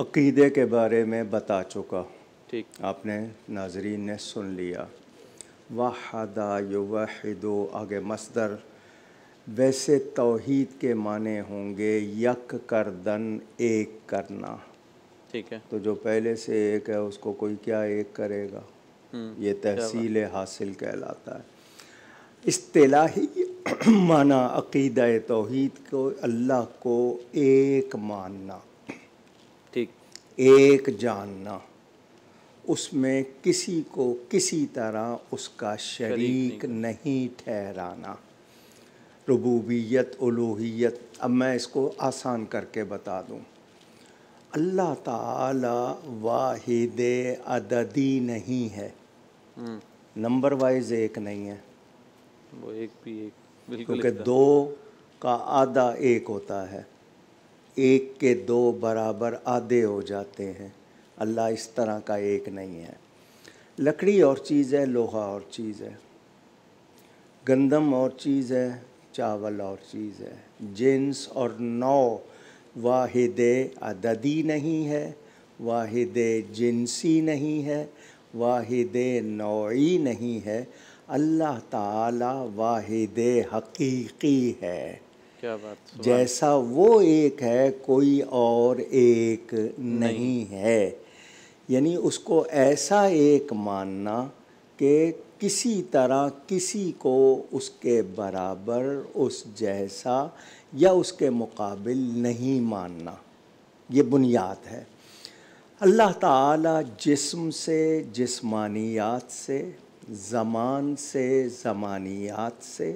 अकीदे के बारे में बता चुका ठीक आपने नाजरीन ने सुन लिया वाहदा युवाहिदो आगे मसदर वैसे तोहद के माने होंगे यक करदन एक करना ठीक है तो जो पहले से एक है उसको कोई क्या एक करेगा हम्म, ये तहसील हासिल कहलाता है इस्तेलाही माना अकीद तोहद को अल्लाह को एक मानना ठीक एक जानना उसमें किसी को किसी तरह उसका शरीक नहीं ठहराना रबूबियत उलूहियत अब मैं इसको आसान करके बता दूं अल्लाह ताला वाहिद अददी नहीं है हम्म। नंबर वाइज एक नहीं है वो एक भी एक क्योंकि दो का आधा एक होता है एक के दो बराबर आधे हो जाते हैं अल्लाह इस तरह का एक नहीं है लकड़ी और चीज़ है लोहा और चीज़ है गंदम और चीज़ है चावल और चीज़ है जिन्स और नौ वाहिद अददी नहीं है वाहिद जिनसी नहीं है वाहिद नौई नहीं है अल्लाह ताला वाहिद हकीकी है क्या बात जैसा वो एक है कोई और एक नहीं, नहीं है यानी उसको ऐसा एक मानना कि किसी तरह किसी को उसके बराबर उस जैसा या उसके मुकाबिल नहीं मानना ये बुनियाद है अल्लाह ताला जिस्म से जिस्मानियात से ज़मान से ज़मानियात से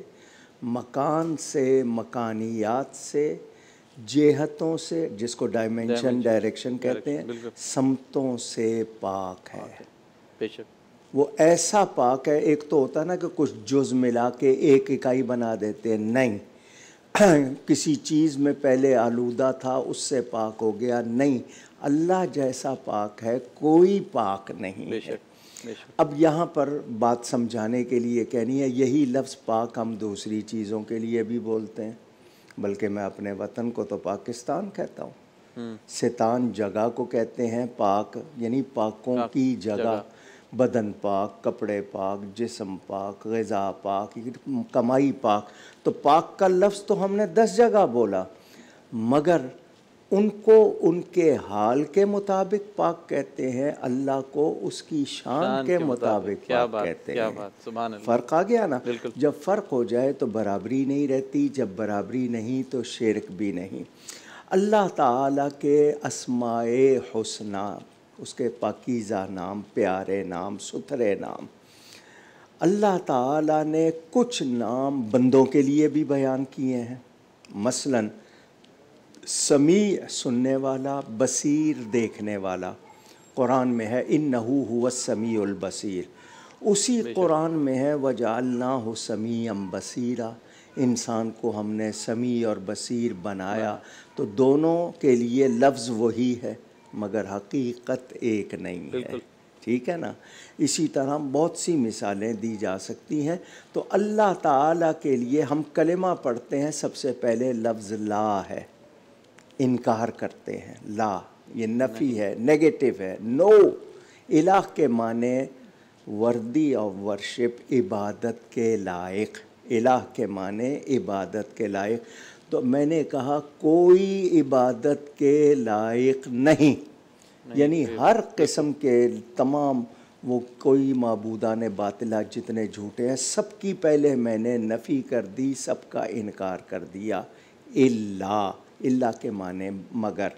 मकान से मकानियात से जेहतों से जिसको डायमेंशन डायरेक्शन कहते हैं समतों से पाक है वो ऐसा पाक है एक तो होता है ना कि कुछ जुज मिला के एक इकाई बना देते हैं नहीं किसी चीज़ में पहले आलूदा था उससे पाक हो गया नहीं अल्लाह जैसा पाक है कोई पाक नहीं है अब यहाँ पर बात समझाने के लिए कहनी है यही लफ्ज़ पाक हम दूसरी चीज़ों के लिए भी बोलते हैं बल्कि मैं अपने वतन को तो पाकिस्तान कहता हूँ हम्म। सितान जगह को कहते हैं पाक यानी पाकों पाक, की जगह। बदन पाक कपड़े पाक जिसम पाक गज़ा पाक कमाई पाक तो पाक का लफ्ज़ तो हमने दस जगह बोला मगर उनको उनके हाल के मुताबिक पाक कहते हैं अल्लाह को उसकी शान, शान के, के मुताबिक पाक बात, कहते क्या हैं बात, फ़र्क आ गया ना जब फ़र्क हो जाए तो बराबरी नहीं रहती जब बराबरी नहीं तो शिरक भी नहीं अल्लाह ताला के असमाए हुसना उसके पाकिज़ा नाम प्यारे नाम सुथरे नाम अल्लाह ताला ने कुछ नाम बंदों के लिए भी बयान किए हैं मसलन समी सुनने वाला बसीर देखने वाला कुरान में है इन नहू हुआ समी बसीर उसी कुरान में है ना हो समी अम बसीरा इंसान को हमने समी और बसीर बनाया तो दोनों के लिए लफ्ज़ वही है मगर हकीकत एक नहीं है ठीक है ना इसी तरह बहुत सी मिसालें दी जा सकती हैं तो अल्लाह ताला के लिए हम कलमा पढ़ते हैं सबसे पहले लफ्ज़ ला है इनकार करते हैं ला ये नफ़ी है नेगेटिव है नो इलाह के माने वर्दी और वर्शिप इबादत के लायक इलाह के माने इबादत के लायक तो मैंने कहा कोई इबादत के लायक नहीं, नहीं यानी हर किस्म के तमाम वो कोई मबूदा ने बातला जितने झूठे हैं सबकी पहले मैंने नफ़ी कर दी सबका इनकार कर दिया इल्ला इल्ला के माने मगर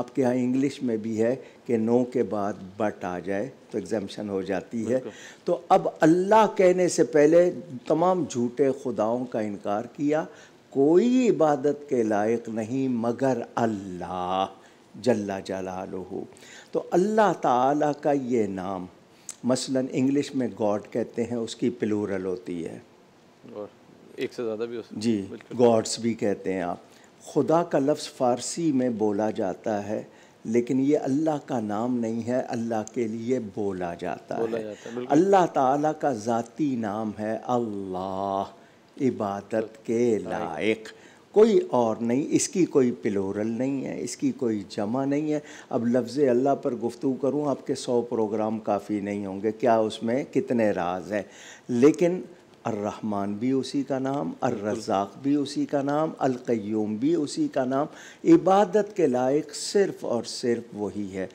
आपके यहाँ इंग्लिश में भी है कि नो के बाद बट आ जाए तो एग्जामेशन हो जाती है तो अब अल्लाह कहने से पहले तमाम झूठे खुदाओं का इनकार किया कोई इबादत के लायक नहीं मगर अल्लाह जल्ला जलालहू तो अल्लाह ताला का ये नाम मसलन इंग्लिश में गॉड कहते हैं उसकी प्लूरल होती है एक से ज़्यादा भी हो जी गॉड्स भी कहते हैं आप खुदा का लफ्ज़ फ़ारसी में बोला जाता है लेकिन ये अल्लाह का नाम नहीं है अल्लाह के लिए बोला जाता बोला है, अल्लाह ताला का ज़ाती नाम है अल्लाह इबादत के लायक कोई और नहीं इसकी कोई प्लोरल नहीं है इसकी कोई जमा नहीं है अब लफ्ज़ अल्लाह पर गुफ्तु करूँ आपके सौ प्रोग्राम काफ़ी नहीं होंगे क्या उसमें कितने राज हैं लेकिन अर्रहमान भी उसी का नाम अर्रज़ाक भी उसी का नाम अलकयूम भी उसी का नाम इबादत के लायक सिर्फ़ और सिर्फ़ वही है